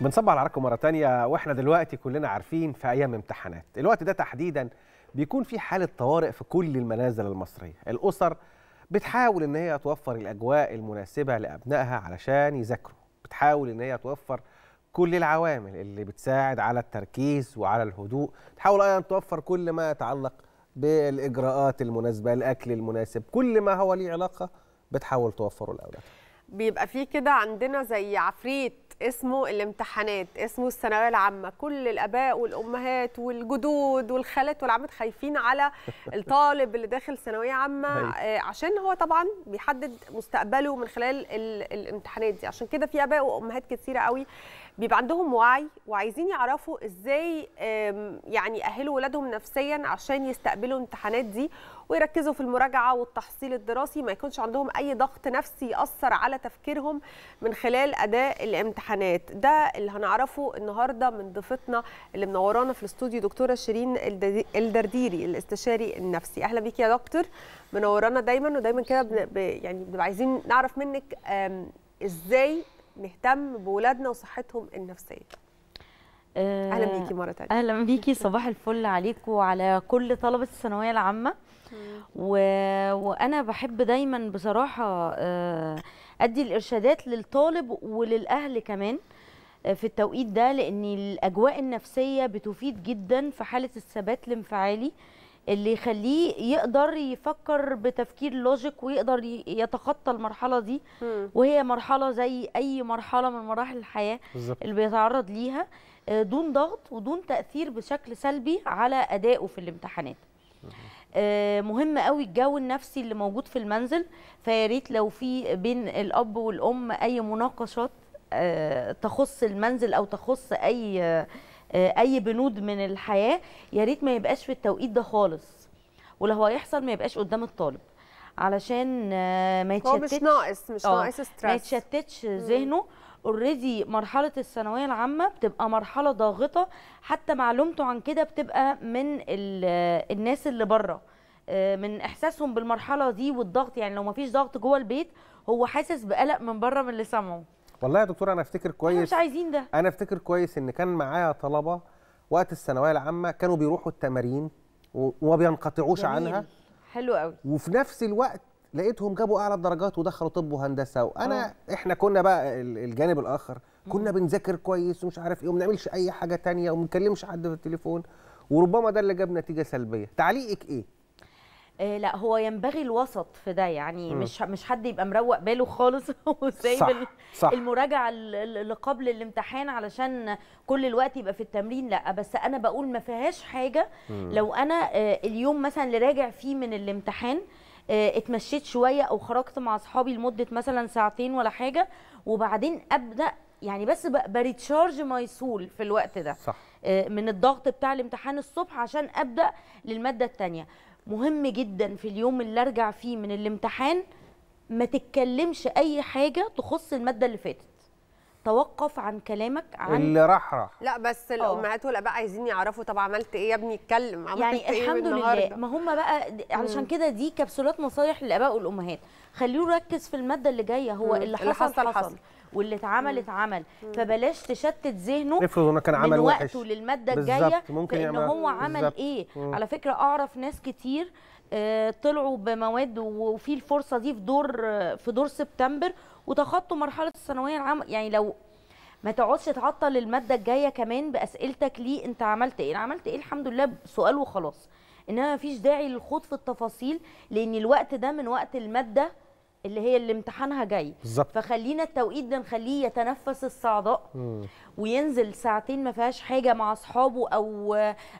بنصب على عراقكم مرة تانية واحنا دلوقتي كلنا عارفين في أيام امتحانات، الوقت ده تحديدا بيكون في حالة طوارئ في كل المنازل المصرية، الأسر بتحاول إن هي توفر الأجواء المناسبة لأبنائها علشان يذاكروا، بتحاول إن هي توفر كل العوامل اللي بتساعد على التركيز وعلى الهدوء، تحاول أيضا توفر كل ما يتعلق بالإجراءات المناسبة، الأكل المناسب، كل ما هو ليه علاقة بتحاول توفره لأولادها. بيبقى في كده عندنا زي عفريت اسمه الامتحانات اسمه الثانويه العامه كل الاباء والامهات والجدود والخالات والعمات خايفين على الطالب اللي داخل ثانويه عامه آه، عشان هو طبعا بيحدد مستقبله من خلال الامتحانات دي عشان كده في اباء وامهات كثيره قوي بيبقى عندهم وعي وعايزين يعرفوا ازاي يعني يأهلوا ولادهم نفسيا عشان يستقبلوا الامتحانات دي ويركزوا في المراجعة والتحصيل الدراسي ما يكونش عندهم أي ضغط نفسي يأثر على تفكيرهم من خلال أداء الامتحانات ده اللي هنعرفه النهاردة من ضيفتنا اللي منورانا في الاستوديو دكتورة شيرين الدرديري الاستشاري النفسي أهلا بيك يا دكتور منورانا دايما ودايما كده يعني بنبقى عايزين نعرف منك ازاي نهتم بولادنا وصحتهم النفسيه آه، اهلا بيكي مره ثانيه اهلا بيكي صباح الفل عليك وعلى كل طلبه الثانويه العامه و... وانا بحب دايما بصراحه آه، ادي الارشادات للطالب وللاهل كمان آه، في التوقيت ده لان الاجواء النفسيه بتفيد جدا في حاله الثبات الانفعالي اللي يخليه يقدر يفكر بتفكير لوجيك ويقدر يتخطى المرحله دي وهي مرحله زي اي مرحله من مراحل الحياه بالزبط. اللي بيتعرض ليها آه، دون ضغط ودون تاثير بشكل سلبي على ادائه في الامتحانات آه، مهم قوي الجو النفسي اللي موجود في المنزل فيا ريت لو في بين الاب والام اي مناقشات آه، تخص المنزل او تخص اي آه، اي بنود من الحياه يا ريت ما يبقاش في التوقيت ده خالص ولو هو هيحصل ما يبقاش قدام الطالب علشان آه، آه، ما يتشتتش هو مش ناقص مش ناقص ستريس ما يتشتتش ذهنه اوريدي مرحله الثانويه العامه بتبقى مرحله ضاغطه حتى معلومته عن كده بتبقى من الناس اللي بره من احساسهم بالمرحله دي والضغط يعني لو ما فيش ضغط جوه البيت هو حاسس بقلق من بره من اللي سامعه والله يا دكتور انا افتكر كويس مش عايزين ده انا افتكر كويس ان كان معايا طلبه وقت الثانويه العامه كانوا بيروحوا التمارين وما بينقطعوش عنها حلو قوي وفي نفس الوقت لقيتهم جابوا اعلى الدرجات ودخلوا طب وهندسه وانا أوه. احنا كنا بقى الجانب الاخر كنا بنذاكر كويس ومش عارف ايه وما بنعملش اي حاجه تانية وما بنكلمش حد في التليفون وربما ده اللي جاب نتيجه سلبيه تعليقك ايه آه، لا هو ينبغي الوسط في ده يعني م. مش مش حد يبقى مروق باله خالص وسايب المراجعه اللي قبل الامتحان علشان كل الوقت يبقى في التمرين لا بس انا بقول ما فيهاش حاجه م. لو انا آه، اليوم مثلا اللي راجع فيه من الامتحان آه، اتمشيت شويه او خرجت مع اصحابي لمده مثلا ساعتين ولا حاجه وبعدين ابدا يعني بس بريتشارج ماي سول في الوقت ده صح. من الضغط بتاع الامتحان الصبح عشان ابدا للماده الثانيه مهم جدا في اليوم اللي ارجع فيه من الامتحان ما تتكلمش اي حاجه تخص الماده اللي فاتت توقف عن كلامك عن اللي راح راح لا بس آه. الامهات والاباء عايزين يعرفوا طب عملت ايه يا ابني اتكلم عملت يعني إيه الحمد لله ما هم بقى علشان كده دي كبسولات نصايح للاباء والامهات خليه يركز في الماده اللي جايه هو اللي, حصل اللي حصل, حصل, حصل. واللي اتعمل اتعمل فبلاش تشتت ذهنه افرض انه كان عمل من وقته وحش. للماده الجايه يعمل هو عمل بالزبط. ايه مم. على فكره اعرف ناس كتير آه، طلعوا بمواد وفي الفرصه دي في دور في دور سبتمبر وتخطوا مرحله الثانويه العامه يعني لو ما تقعدش تعطل الماده الجايه كمان باسئلتك ليه انت عملت ايه انا عملت ايه الحمد لله بسؤال وخلاص انما ما فيش داعي للخوض في التفاصيل لان الوقت ده من وقت الماده اللي هي اللي امتحانها جاي بالظبط فخلينا التوقيت ده نخليه يتنفس الصعداء مم. وينزل ساعتين ما فيهاش حاجه مع اصحابه او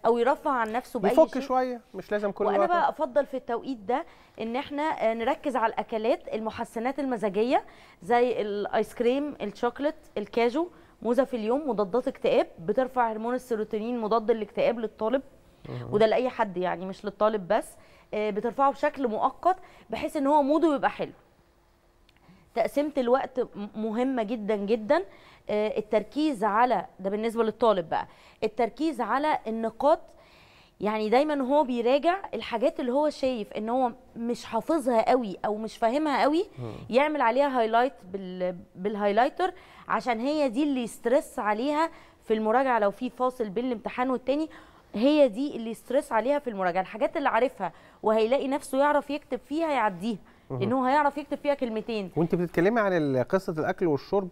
او يرفع عن نفسه باي يفك شيء شويه مش لازم كل وقت وانا بقى افضل في التوقيت ده ان احنا آه، نركز على الاكلات المحسنات المزاجيه زي الايس كريم الشوكليت الكاجو موزه في اليوم مضادات اكتئاب بترفع هرمون السيروتونين مضاد الاكتئاب للطالب مم. وده لاي حد يعني مش للطالب بس آه، بترفعه بشكل مؤقت بحيث ان هو موده يبقى حلو تقسيمه الوقت مهمه جدا جدا آه، التركيز على ده بالنسبه للطالب بقى التركيز على النقاط يعني دايما هو بيراجع الحاجات اللي هو شايف ان هو مش حافظها قوي او مش فاهمها قوي يعمل عليها هايلايت بالهايلايتر عشان هي دي اللي يسترس عليها في المراجعه لو في فاصل بين الامتحان والتاني هي دي اللي يسترس عليها في المراجعه الحاجات اللي عارفها وهيلاقي نفسه يعرف يكتب فيها يعديها ان هو هيعرف يكتب فيها كلمتين وانت بتتكلمي عن قصه الاكل والشرب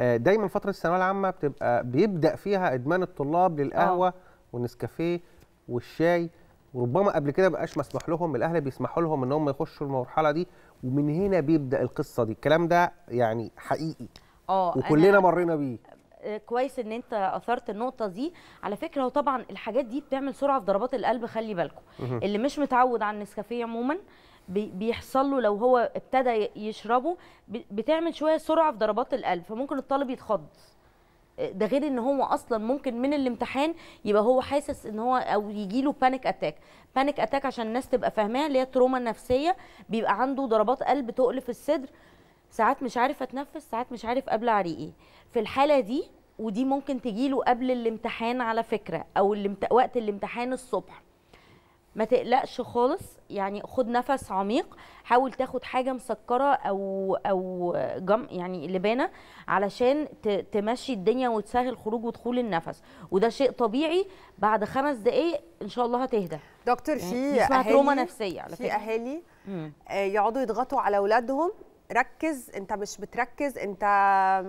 آه، دايما فتره الثانويه العامه بتبقى بيبدا فيها ادمان الطلاب للقهوه آه. والنسكافيه والشاي وربما قبل كده بقاش مسموح لهم الاهل بيسمحوا لهم ان هم يخشوا المرحله دي ومن هنا بيبدا القصه دي الكلام ده يعني حقيقي اه وكلنا مرينا بيه آه، كويس ان انت اثرت النقطه دي على فكره وطبعا الحاجات دي بتعمل سرعه في ضربات القلب خلي بالكم اللي مش متعود على النسكافيه عموما بيحصل له لو هو ابتدى يشربه بتعمل شويه سرعه في ضربات القلب فممكن الطالب يتخض آه، ده غير ان هو اصلا ممكن من الامتحان يبقى هو حاسس ان هو او يجي له بانيك اتاك بانيك اتاك عشان الناس تبقى فاهماها اللي هي تروما نفسيه بيبقى عنده ضربات قلب تقل في الصدر ساعات مش عارف اتنفس ساعات مش عارف قبل ايه في الحاله دي ودي ممكن تجيله قبل الامتحان على فكره او الامت... وقت الامتحان الصبح ما تقلقش خالص يعني خد نفس عميق حاول تاخد حاجه مسكره او او جم يعني لبانه علشان تمشي الدنيا وتسهل خروج ودخول النفس وده شيء طبيعي بعد خمس دقائق ان شاء الله هتهدى دكتور يعني في يعني اهالي نفسيه على في اهالي آه، يقعدوا يضغطوا على اولادهم ركز انت مش بتركز انت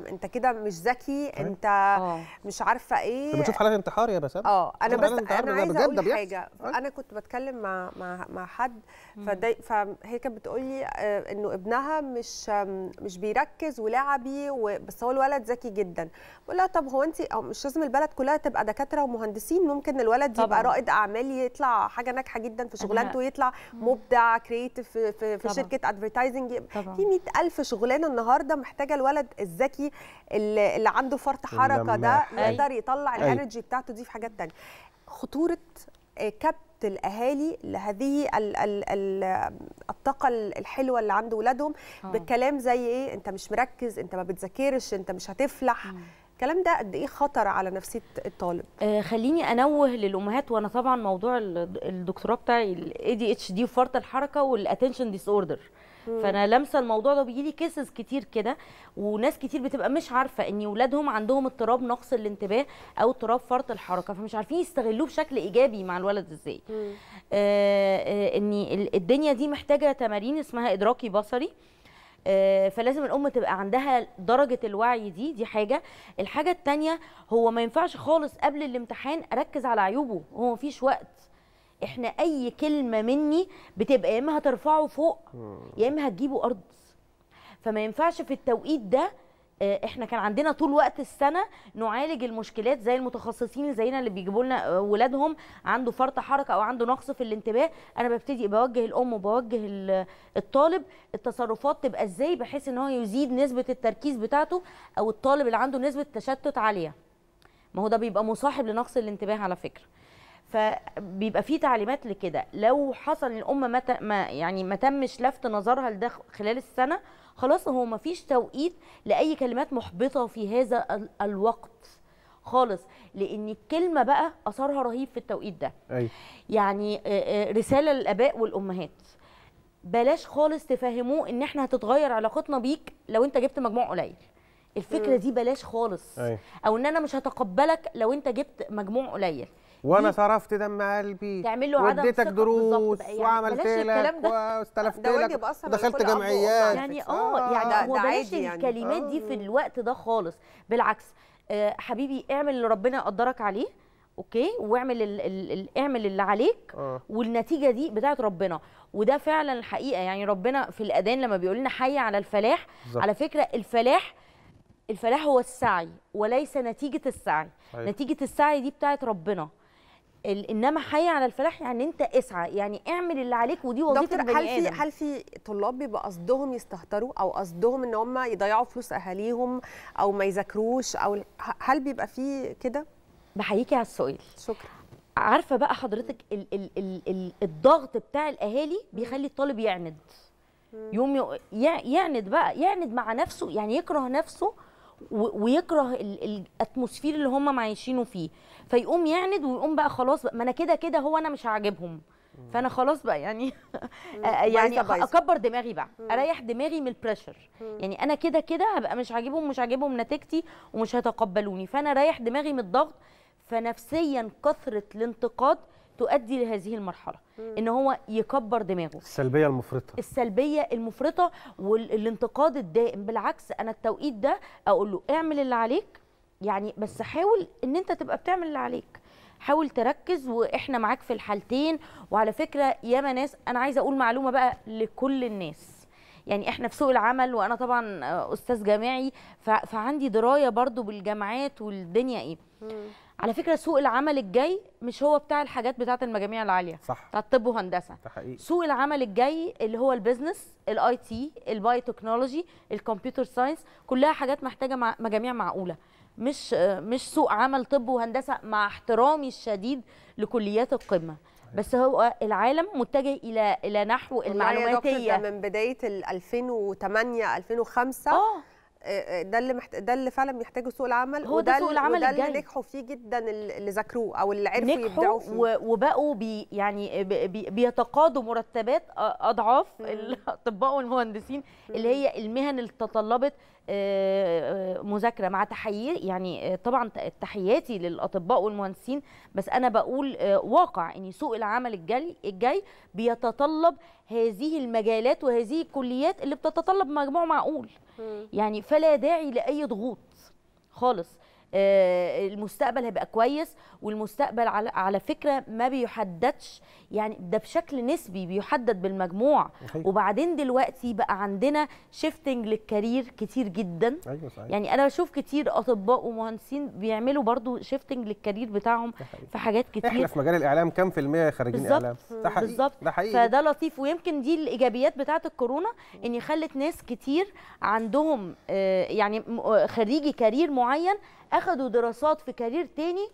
انت كده مش ذكي طيب. انت أوه. مش عارفه ايه انت بتشوف حالات انتحار يا بسام اه انا بس انا عايزه اقول حاجه طيب. انا كنت بتكلم مع مع مع حد فدي فهي كانت بتقول لي آه، انه ابنها مش مش بيركز ولعبي بس هو الولد ذكي جدا بقول لها طب هو انت مش لازم البلد كلها تبقى دكاتره ومهندسين ممكن الولد يبقى رائد اعمال يطلع حاجه ناجحه جدا في شغلانته يطلع مبدع كريتيف في, في, في شركه ادفرتايزنج في 100 ألف شغلانه النهارده محتاجه الولد الذكي اللي عنده فرط حركه ده يقدر أيوة. يطلع أيوة. الانرجي بتاعته دي في حاجات ثانيه خطوره آه، كبت الاهالي لهذه الـ الـ الـ الطاقه الحلوه اللي عند ولادهم آه. بالكلام زي ايه انت مش مركز انت ما بتذاكرش انت مش هتفلح مم. الكلام ده قد ايه خطر على نفسيه الطالب آه خليني انوه للامهات وانا طبعا موضوع الدكتوراه بتاعي الاي دي اتش دي وفرط الحركه والاتنشن ديس اوردر فانا لامسه الموضوع ده بيجي لي كيسز كتير كده وناس كتير بتبقى مش عارفه ان ولادهم عندهم اضطراب نقص الانتباه او اضطراب فرط الحركه فمش عارفين يستغلوه بشكل ايجابي مع الولد ازاي آه آه ان الدنيا دي محتاجه تمارين اسمها ادراكي بصري آه، فلازم الام تبقى عندها درجه الوعي دي دي حاجه الحاجه الثانيه هو ما ينفعش خالص قبل الامتحان اركز على عيوبه هو مفيش وقت احنا اي كلمه مني بتبقى يا اما هترفعه فوق يا اما هتجيبه ارض فما ينفعش في التوقيت ده آه، احنا كان عندنا طول وقت السنه نعالج المشكلات زي المتخصصين زينا اللي بيجيبوا لنا آه، ولادهم عنده فرط حركه او عنده نقص في الانتباه انا ببتدي بوجه الام وبوجه الطالب التصرفات تبقى ازاي بحيث ان هو يزيد نسبه التركيز بتاعته او الطالب اللي عنده نسبه تشتت عاليه ما هو ده بيبقى مصاحب لنقص الانتباه على فكره فبيبقى في تعليمات لكده لو حصل الامه ما, ما يعني ما تمش لفت نظرها لده خلال السنه خلاص هو ما فيش توقيت لاي كلمات محبطه في هذا الوقت خالص لان الكلمه بقى اثرها رهيب في التوقيت ده أي. يعني رساله للاباء والامهات بلاش خالص تفهموه ان احنا هتتغير علاقتنا بيك لو انت جبت مجموع قليل الفكره دي بلاش خالص أي. او ان انا مش هتقبلك لو انت جبت مجموع قليل وانا صرفت دم قلبي تعمل له عدم ثقه دروس يعني وعملت لك واستلفت لك دخلت جمعيات يعني اه, آه، يعني ده يعني. الكلمات دي في آه. الوقت ده خالص بالعكس آه حبيبي اعمل اللي ربنا قدرك عليه اوكي واعمل الـ الـ الـ اعمل اللي عليك آه. والنتيجه دي بتاعت ربنا وده فعلا الحقيقه يعني ربنا في الاذان لما بيقول لنا حي على الفلاح بالزبط. على فكره الفلاح الفلاح هو السعي وليس نتيجه السعي أيوه. نتيجه السعي دي بتاعت ربنا انما حي على الفلاح يعني انت اسعى يعني اعمل اللي عليك ودي وظيفه دكتور هل في هل في طلاب بيبقى قصدهم يستهتروا او قصدهم ان هم يضيعوا فلوس اهاليهم او ما يذاكروش او هل بيبقى في كده بحييكي على السؤال شكرا عارفه بقى حضرتك ال ال ال ال الضغط بتاع الاهالي بيخلي الطالب يعند يوم يعند بقى يعند مع نفسه يعني يكره نفسه ويكره الاتموسفير اللي هم عايشينه فيه فيقوم يعند ويقوم بقى خلاص بقى ما انا كده كده هو انا مش هعجبهم فانا خلاص بقى يعني آه، يعني اكبر دماغي بقى اريح دماغي من البريشر يعني انا كده كده هبقى مش عاجبهم مش عاجبهم نتيجتي ومش هيتقبلوني فانا رايح دماغي من الضغط فنفسيا كثره الانتقاد تؤدي لهذه المرحله مم. ان هو يكبر دماغه السلبيه المفرطه السلبيه المفرطه والانتقاد الدائم بالعكس انا التوقيت ده اقول له اعمل اللي عليك يعني بس حاول ان انت تبقى بتعمل اللي عليك حاول تركز واحنا معاك في الحالتين وعلى فكره ياما ناس انا عايزه اقول معلومه بقى لكل الناس يعني احنا في سوق العمل وانا طبعا استاذ جامعي فعندي درايه برضو بالجامعات والدنيا ايه مم. على فكره سوق العمل الجاي مش هو بتاع الحاجات بتاعه المجاميع العاليه صح بتاع الطب وهندسه حقيقي. سوق العمل الجاي اللي هو البيزنس الاي تي الباي تكنولوجي الكمبيوتر ساينس كلها حاجات محتاجه مجاميع معقوله مش مش سوق عمل طب وهندسه مع احترامي الشديد لكليات القمه بس هو العالم متجه الى الى نحو المعلوماتيه من بدايه 2008 2005 اه آه، آه، ده اللي محت... ده اللي فعلا بيحتاجه سوق العمل هو ده سوق العمل وده اللي نجحوا فيه جدا اللي ذاكروه او اللي عرفوا يبدعوا فيه نجحوا وبقوا بي يعني بي بيتقاضوا مرتبات اضعاف الاطباء والمهندسين اللي هي المهن اللي تطلبت آه، آه، مذاكره مع تحيي يعني آه، طبعا تحياتي للاطباء والمهندسين بس انا بقول واقع ان سوق العمل الجاي الجاي بيتطلب هذه المجالات وهذه الكليات اللي بتتطلب مجموع معقول يعني فلا داعي لاي ضغوط خالص آه، المستقبل هيبقى كويس والمستقبل على, على فكره ما بيحددش يعني ده بشكل نسبي بيحدد بالمجموع وبعدين دلوقتي بقى عندنا شيفتنج للكارير كتير جدا أيوة صحيح. يعني انا بشوف كتير اطباء ومهندسين بيعملوا برضو شيفتنج للكارير بتاعهم في حاجات كتير احنا في مجال الاعلام كام في الميه خريجين الاعلام اعلام ده حقيقي بالظبط فده لطيف ويمكن دي الايجابيات بتاعه الكورونا ان خلت ناس كتير عندهم آه، يعني خريجي كارير معين اخدوا دراسات في كارير تاني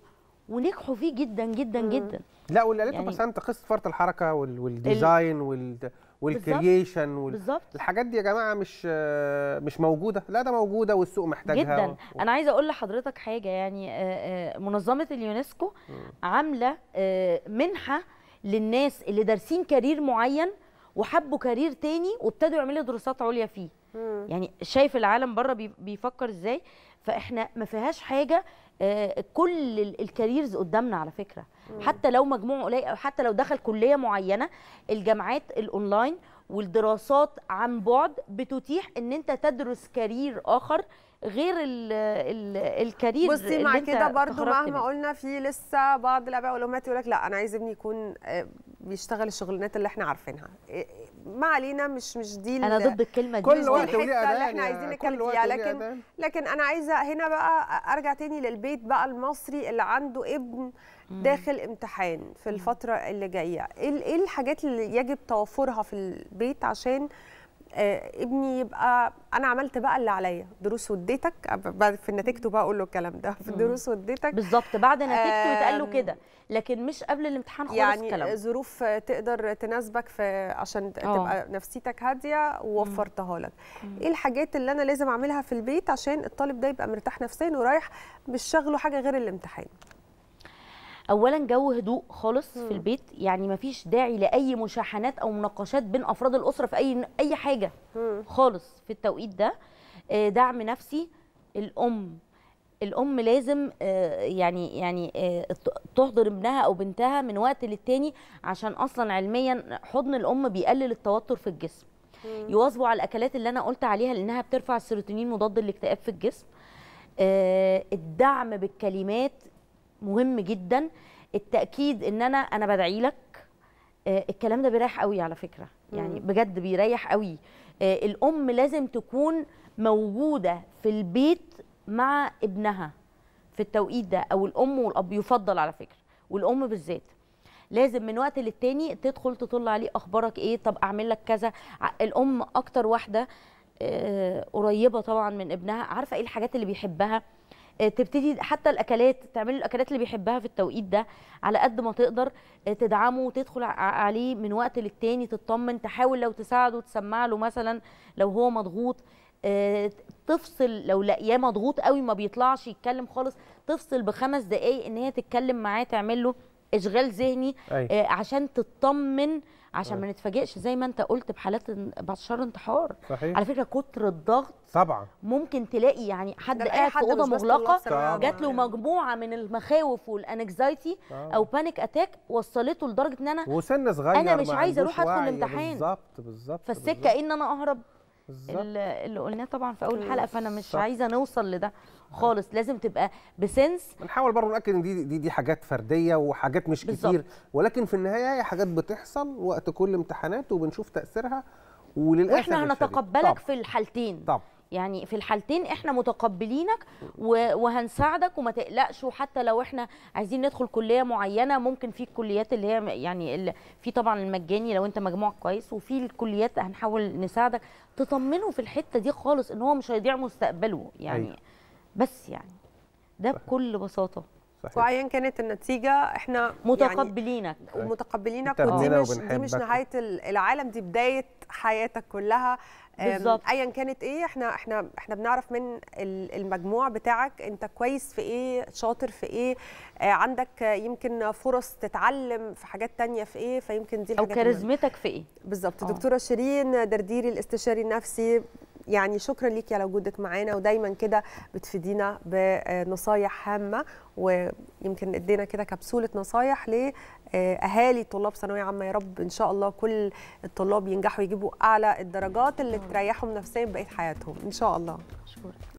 ونجحوا فيه جدا جدا مم. جدا لا واللي قالته يعني انت قصه فرط الحركه والديزاين وال والكرييشن وال... الحاجات دي يا جماعه مش مش موجوده لا ده موجوده والسوق محتاجها جدا و... انا عايزه اقول لحضرتك حاجه يعني آه، آه، منظمه اليونسكو عامله آه، منحه للناس اللي دارسين كارير معين وحبوا كارير تاني وابتدوا يعملوا دراسات عليا فيه يعني شايف العالم بره بيفكر ازاي فاحنا ما فيهاش حاجه آه، كل الكاريرز قدامنا على فكره مم. حتى لو مجموع قليل او حتى لو دخل كليه معينه الجامعات الاونلاين والدراسات عن بعد بتتيح ان انت تدرس كارير اخر غير الـ الـ الكارير بصي مع كده برضو مهما قلنا في لسه بعض الاباء والامهات يقول لك لا انا عايز ابني يكون آه، بيشتغل الشغلانات اللي احنا عارفينها إيه، ما علينا مش مش دي انا ضد الكلمه دي كل وقت وليه اذان احنا عايزين نتكلم فيها لكن لكن انا عايزه هنا بقى ارجع تاني للبيت بقى المصري اللي عنده ابن داخل امتحان في الفتره اللي جايه إيه, ايه الحاجات اللي يجب توفرها في البيت عشان آه، ابني يبقى انا عملت بقى اللي عليا دروس وديتك في نتيجته بقى اقول له الكلام ده في دروس وديتك بالظبط بعد نتيجته يتقال له كده لكن مش قبل الامتحان خالص يعني كلام يعني ظروف تقدر تناسبك في عشان أوه. تبقى نفسيتك هاديه ووفرتها لك ايه الحاجات اللي انا لازم اعملها في البيت عشان الطالب ده يبقى مرتاح نفسيا ورايح مش شغله حاجه غير الامتحان اولا جو هدوء خالص مم. في البيت يعني ما فيش داعي لاي مشاحنات او مناقشات بين افراد الاسره في اي اي حاجه مم. خالص في التوقيت ده آه، دعم نفسي الام الام لازم آه، يعني يعني آه، تحضر ابنها او بنتها من وقت للتاني عشان اصلا علميا حضن الام بيقلل التوتر في الجسم يواظبوا على الاكلات اللي انا قلت عليها لانها بترفع السيروتونين مضاد للاكتئاب في الجسم الدعم بالكلمات مهم جدا التاكيد ان انا انا بدعي لك آه، الكلام ده بيريح قوي على فكره يعني بجد بيريح قوي آه، الام لازم تكون موجوده في البيت مع ابنها في التوقيت ده او الام والاب يفضل على فكره والام بالذات لازم من وقت للتاني تدخل تطل عليه اخبارك ايه طب اعمل لك كذا الام اكتر واحده آه، قريبه طبعا من ابنها عارفه ايه الحاجات اللي بيحبها آه، تبتدي حتى الاكلات تعمل الاكلات اللي بيحبها في التوقيت ده على قد ما تقدر آه، تدعمه وتدخل عليه من وقت للتاني تطمن تحاول لو تساعده تسمع له مثلا لو هو مضغوط آه، تفصل لو لاقياه مضغوط قوي ما بيطلعش يتكلم خالص تفصل بخمس دقايق ان هي تتكلم معاه تعمل له اشغال ذهني أي. أيوة. آه، عشان تطمن عشان أيوة. ما نتفاجئش زي ما انت قلت بحالات انتشار انتحار صحيح. على فكره كتر الضغط طبعا ممكن تلاقي يعني حد قاعد في اوضه مغلقه جات له مجموعه من المخاوف والانكزايتي او بانيك اتاك وصلته لدرجه ان انا وسن صغير انا مش عايزه اروح ادخل الامتحان بالظبط بالظبط فالسكه إيه ان انا اهرب اللي, اللي قلناه طبعا في اول إيه، حلقه فانا مش صح. عايزه نوصل لده أيوة. خالص لازم تبقى بسنس بنحاول برضه ناكد ان دي, دي دي حاجات فرديه وحاجات مش بالزبط. كتير ولكن في النهايه هي حاجات بتحصل وقت كل امتحانات وبنشوف تاثيرها وللاسف احنا هنتقبلك في الحالتين طب. يعني في الحالتين احنا متقبلينك وهنساعدك وما تقلقش وحتى لو احنا عايزين ندخل كليه معينه ممكن في الكليات اللي هي يعني في طبعا المجاني لو انت مجموعك كويس وفي الكليات هنحاول نساعدك تطمنه في الحته دي خالص ان هو مش هيضيع مستقبله يعني أيوه. بس يعني ده بكل بساطه وايا كانت النتيجه احنا يعني متقبلينك يعني متقبلينك ودي مش دي مش نهايه العالم دي بدايه حياتك كلها بالظبط ايا كانت ايه احنا احنا احنا بنعرف من المجموع بتاعك انت كويس في ايه شاطر في ايه آه، عندك يمكن فرص تتعلم في حاجات تانية في ايه فيمكن دي الحاجات او كاريزمتك في ايه بالظبط آه. دكتوره شيرين درديري الاستشاري النفسي يعني شكرا ليك على وجودك معانا ودايما كده بتفيدينا بنصايح هامه ويمكن ادينا كده كبسوله نصايح لاهالي آه، طلاب ثانويه عامه يا رب ان شاء الله كل الطلاب ينجحوا يجيبوا اعلى الدرجات اللي تريحهم نفسيا بقيه حياتهم ان شاء الله شكرا